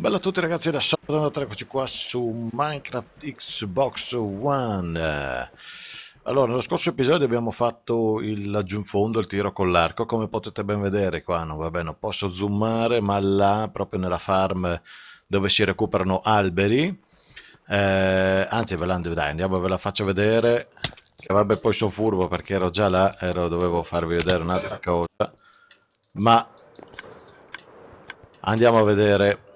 Bella a tutti ragazzi da Sardano, eccoci qua su Minecraft Xbox One Allora, nello scorso episodio abbiamo fatto il laggiù in fondo, il tiro con l'arco Come potete ben vedere qua, non, vabbè, non posso zoomare ma là, proprio nella farm dove si recuperano alberi eh, Anzi, ve la, dai, andiamo, ve la faccio vedere Che vabbè, poi sono furbo perché ero già là, ero, dovevo farvi vedere un'altra cosa Ma... Andiamo a vedere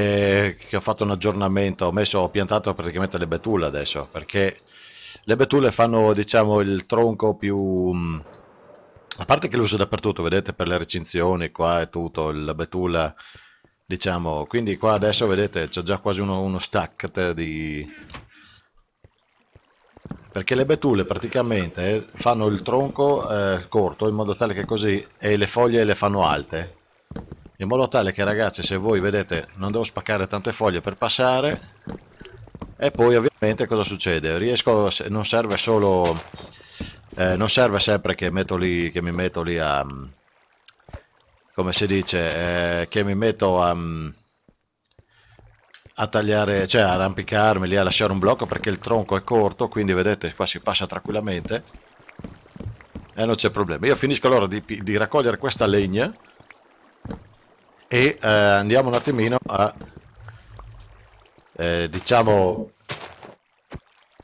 che, che ho fatto un aggiornamento, ho, messo, ho piantato praticamente le betulle adesso, perché le betulle fanno diciamo il tronco più... A parte che lo uso dappertutto, vedete, per le recinzioni qua e tutto, la betulla diciamo quindi qua adesso vedete c'è già quasi uno, uno stack di perché le betulle praticamente fanno il tronco eh, corto in modo tale che così e le foglie le fanno alte in modo tale che ragazzi se voi vedete non devo spaccare tante foglie per passare e poi ovviamente cosa succede riesco non serve solo eh, non serve sempre che, metto lì, che mi metto lì a mm, come si dice eh, che mi metto a mm, a tagliare, cioè a arrampicarmi lì a lasciare un blocco perché il tronco è corto, quindi vedete qua si passa tranquillamente e non c'è problema. Io finisco allora di, di raccogliere questa legna e eh, andiamo un attimino a eh, diciamo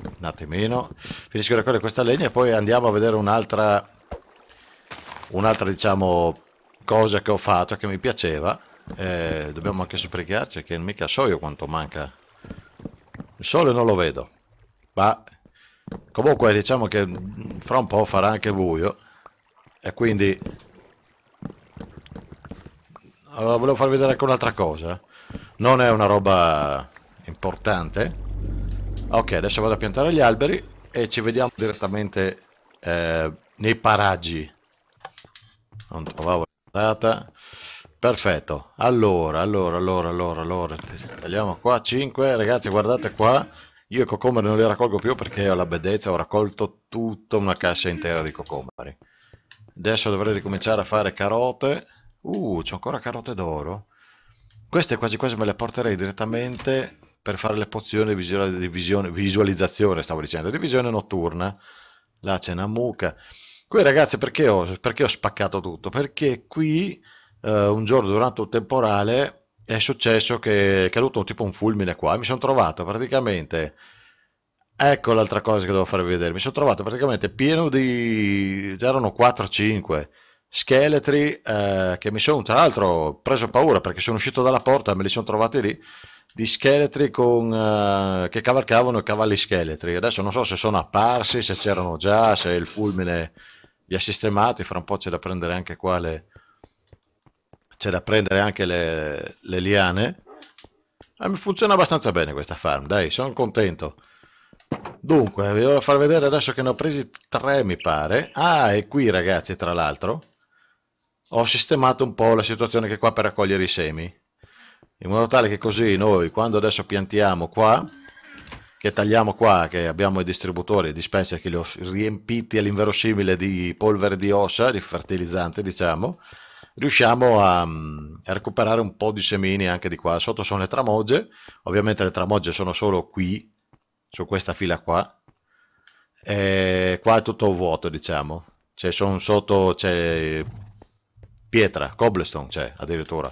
un attimino finisco di raccogliere questa legna e poi andiamo a vedere un'altra un'altra diciamo cosa che ho fatto che mi piaceva eh, dobbiamo anche sprecarci che mica so io quanto manca il sole non lo vedo ma comunque diciamo che fra un po' farà anche buio e quindi allora, volevo farvi vedere anche un'altra cosa. Non è una roba importante. Ok, adesso vado a piantare gli alberi e ci vediamo direttamente eh, nei paraggi. Non trovavo la data. Perfetto. Allora, allora, allora, allora, allora. Tagliamo qua 5. Ragazzi, guardate qua. Io i cocomeri non li raccolgo più perché ho la bedezza, ho raccolto tutta una cassa intera di cocomeri. Adesso dovrei ricominciare a fare carote. Uh, c'ho ancora carote d'oro. Queste quasi quasi me le porterei direttamente per fare le pozioni di visualizzazione, stavo dicendo, di visione notturna. Là c'è una mucca. Qui ragazzi perché ho, perché ho spaccato tutto? Perché qui eh, un giorno durante un temporale è successo che è caduto tipo un fulmine qua e mi sono trovato praticamente... Ecco l'altra cosa che devo farvi vedere, mi sono trovato praticamente pieno di... erano 4-5 scheletri eh, che mi sono tra l'altro preso paura perché sono uscito dalla porta e me li sono trovati lì di scheletri con, eh, che cavalcavano i cavalli scheletri adesso non so se sono apparsi se c'erano già se il fulmine li ha sistemati fra un po' c'è da prendere anche qua le, c'è da prendere anche le, le liane eh, funziona abbastanza bene questa farm dai sono contento Dunque, vi voglio far vedere adesso che ne ho presi tre, mi pare. Ah, e qui ragazzi, tra l'altro, ho sistemato un po' la situazione che qua per raccogliere i semi in modo tale che così noi quando adesso piantiamo qua che tagliamo qua che abbiamo i distributori i dispenser che li ho riempiti all'inverosimile di polvere di ossa di fertilizzante diciamo riusciamo a, mm, a, recuperare un po' di semini anche di qua sotto sono le tramogge ovviamente le tramogge sono solo qui su questa fila qua e eh, qua è tutto vuoto diciamo cioè sono sotto c'è pietra, cobblestone c'è addirittura.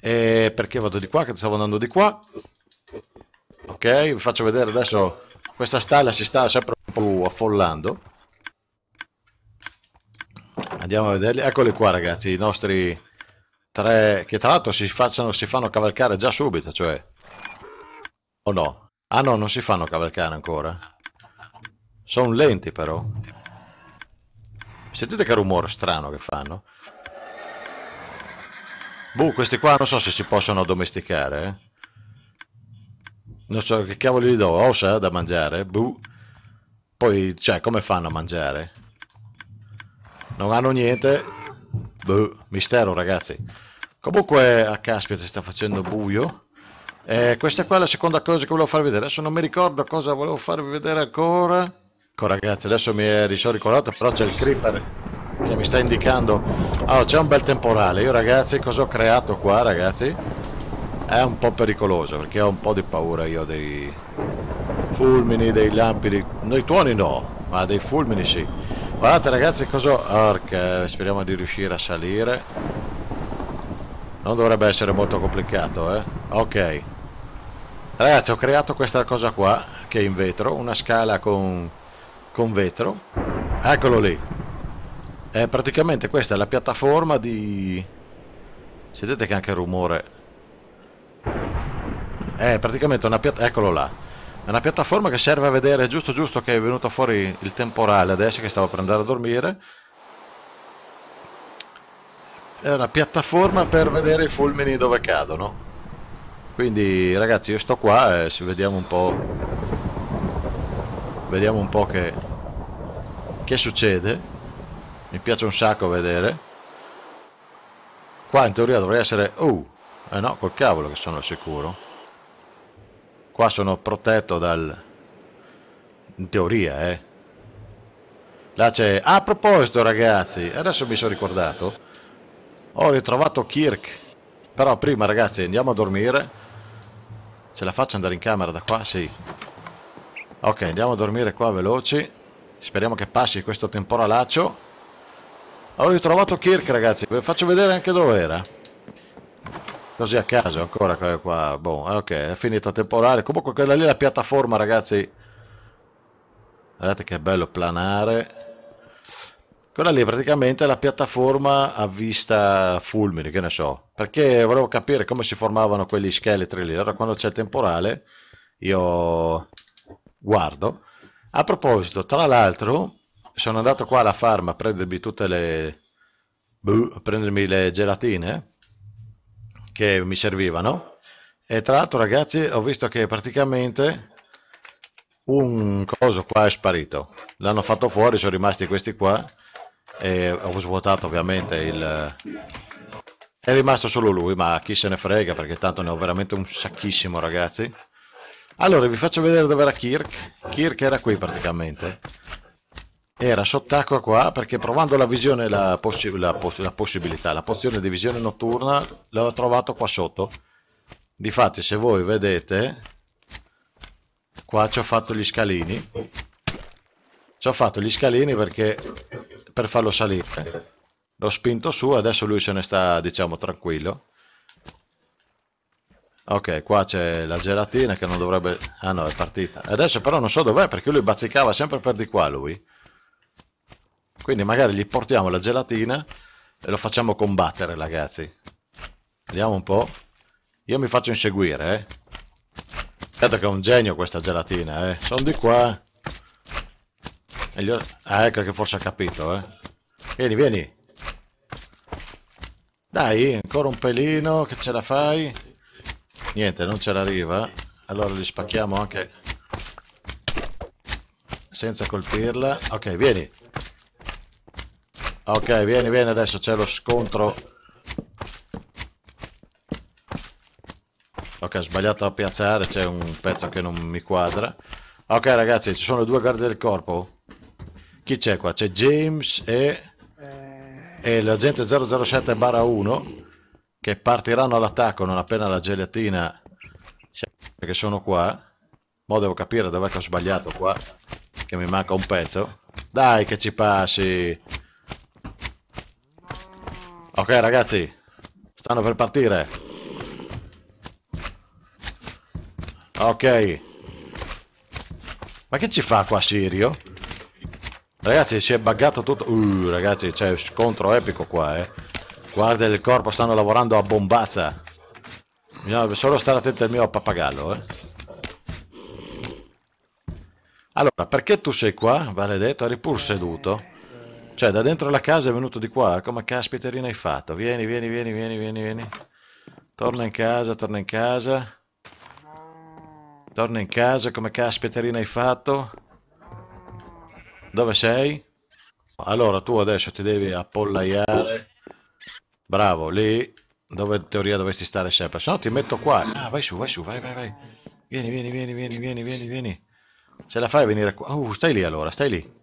E perché vado di qua? Che stavo andando di qua. Ok, vi faccio vedere adesso. Questa stalla si sta sempre un po' affollando. Andiamo a vederli. Eccoli qua ragazzi, i nostri tre che tra l'altro si, si fanno cavalcare già subito, cioè. O no? Ah no, non si fanno cavalcare ancora. Sono lenti però. Sentite che rumore strano che fanno. Boh, questi qua non so se si possono addomesticare. Eh. Non so che cavolo gli do, ossa eh, da mangiare, Boh. Poi, cioè, come fanno a mangiare? Non hanno niente. Boh, mistero ragazzi. Comunque, a ah, caspita, si sta facendo buio. Eh, questa qua è la seconda cosa che volevo farvi vedere. Adesso non mi ricordo cosa volevo farvi vedere ancora. Ecco ragazzi, adesso mi è ricordato, però c'è il creeper che mi sta indicando allora ah, c'è un bel temporale io ragazzi cosa ho creato qua ragazzi è un po' pericoloso perché ho un po' di paura io dei fulmini dei lampi dei, noi tuoni no ma dei fulmini sì guardate ragazzi cosa orca speriamo di riuscire a salire non dovrebbe essere molto complicato eh ok ragazzi ho creato questa cosa qua che è in vetro una scala con con vetro eccolo lì eh, praticamente questa è la piattaforma di sentite che anche il rumore è eh, praticamente una piattaforma eccolo là è una piattaforma che serve a vedere giusto giusto che è venuto fuori il temporale adesso che stavo per andare a dormire è una piattaforma per vedere i fulmini dove cadono quindi ragazzi io sto qua e eh, vediamo un po' vediamo un po' che, che succede mi piace un sacco vedere qua in teoria dovrei essere oh eh no col cavolo che sono al sicuro qua sono protetto dal in teoria eh là c'è a proposito ragazzi adesso mi sono ricordato ho ritrovato Kirk però prima ragazzi andiamo a dormire ce la faccio andare in camera da qua? sì ok andiamo a dormire qua veloci speriamo che passi questo temporalaccio ho ritrovato Kirk ragazzi, vi faccio vedere anche dove era. Così a caso, ancora qua, boh, ok, è finita temporale. Comunque quella lì è la piattaforma ragazzi. Guardate che bello planare. Quella lì praticamente è la piattaforma a vista fulmine, che ne so. Perché volevo capire come si formavano quegli scheletri lì. Allora quando c'è temporale io guardo. A proposito, tra l'altro, sono andato qua alla farma a prendermi tutte le... Buh, prendermi le gelatine che mi servivano e tra l'altro ragazzi ho visto che praticamente un coso qua è sparito l'hanno fatto fuori sono rimasti questi qua e ho svuotato ovviamente il è rimasto solo lui ma chi se ne frega perché tanto ne ho veramente un sacchissimo ragazzi allora vi faccio vedere dove era Kirk Kirk era qui praticamente era sott'acqua qua perché provando la visione, la, possi la, poss la possibilità, la pozione di visione notturna l'ho trovato qua sotto. Difatti se voi vedete, qua ci ho fatto gli scalini, ci ho fatto gli scalini perché per farlo salire. L'ho spinto su, adesso lui se ne sta diciamo tranquillo. Ok, qua c'è la gelatina che non dovrebbe... Ah no, è partita. Adesso però non so dov'è perché lui bazzicava sempre per di qua lui. Quindi magari gli portiamo la gelatina e lo facciamo combattere, ragazzi. Vediamo un po'. Io mi faccio inseguire, eh. Aspetta che è un genio questa gelatina, eh. Sono di qua. Ho... Ah, ecco che forse ha capito, eh. Vieni, vieni. Dai, ancora un pelino, che ce la fai? Niente, non ce l'arriva. Allora li spacchiamo anche senza colpirla. Ok, vieni. Ok, vieni, vieni adesso, c'è lo scontro. Ok, ho sbagliato a piazzare, c'è un pezzo che non mi quadra. Ok ragazzi, ci sono due guardie del corpo. Chi c'è qua? C'è James e... Eh. e l'agente 007-1 che partiranno all'attacco non appena la gelatina che sono qua. Mo devo capire dov'è che ho sbagliato qua, che mi manca un pezzo. Dai che ci passi! Ok ragazzi, stanno per partire. Ok. Ma che ci fa qua Sirio? Ragazzi si è buggato tutto. Uh ragazzi c'è scontro epico qua eh. Guarda il corpo stanno lavorando a bombazza. Bisogna solo stare attento al mio pappagallo eh. Allora perché tu sei qua? Maledetto eri pur seduto. Cioè, da dentro la casa è venuto di qua. Come caspiterina hai fatto? Vieni, vieni, vieni, vieni, vieni, vieni. Torna in casa, torna in casa. Torna in casa, come caspiterina hai fatto? Dove sei? Allora, tu adesso ti devi appollaiare. Bravo, lì. Dove in teoria dovresti stare sempre. Se no ti metto qua. Ah, vai su, vai su, vai, vai, vai. Vieni, vieni, vieni, vieni, vieni, vieni, vieni. Se la fai venire qua. Uh, stai lì allora, stai lì.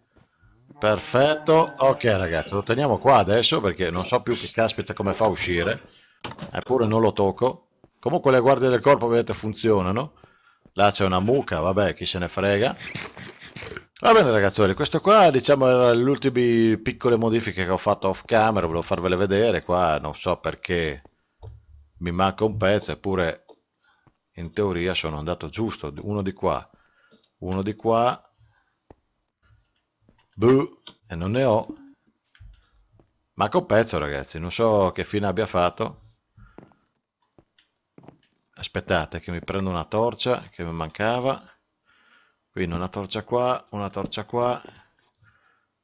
Perfetto, ok ragazzi, lo teniamo qua adesso perché non so più che caspita come fa a uscire, eppure non lo tocco. Comunque le guardie del corpo, vedete, funzionano. Là c'è una mucca, vabbè, chi se ne frega. Va bene ragazzuoli, questo qua diciamo era le ultime piccole modifiche che ho fatto off camera, volevo farvele vedere, qua non so perché mi manca un pezzo, eppure in teoria sono andato giusto, uno di qua, uno di qua, Buh, e non ne ho. Manco un pezzo, ragazzi. Non so che fine abbia fatto. Aspettate che mi prendo una torcia che mi mancava. Quindi una torcia qua, una torcia qua.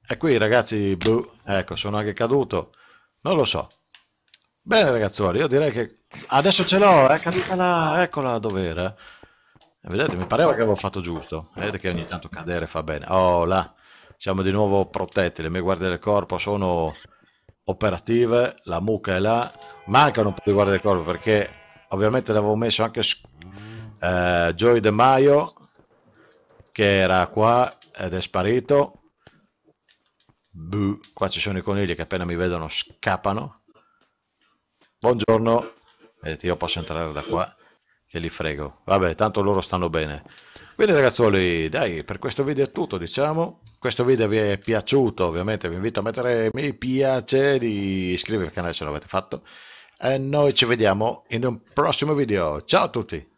E qui, ragazzi, buh, ecco, sono anche caduto. Non lo so. Bene, ragazzuoli, io direi che... Adesso ce l'ho, è eh, caduta là, eccola dov'era. Vedete, mi pareva che avevo fatto giusto. Vedete che ogni tanto cadere fa bene. Oh, là siamo di nuovo protetti, le mie guardie del corpo sono operative, la mucca è là, mancano un po' di guardie del corpo perché ovviamente ne avevo messo anche eh, Joey De Maio che era qua ed è sparito, Buh, qua ci sono i conigli che appena mi vedono scappano, buongiorno, vedete io posso entrare da qua che li frego, vabbè tanto loro stanno bene. Quindi ragazzuoli, dai, per questo video è tutto, diciamo, questo video vi è piaciuto ovviamente vi invito a mettere mi piace di iscrivervi al canale se non l'avete fatto e noi ci vediamo in un prossimo video ciao a tutti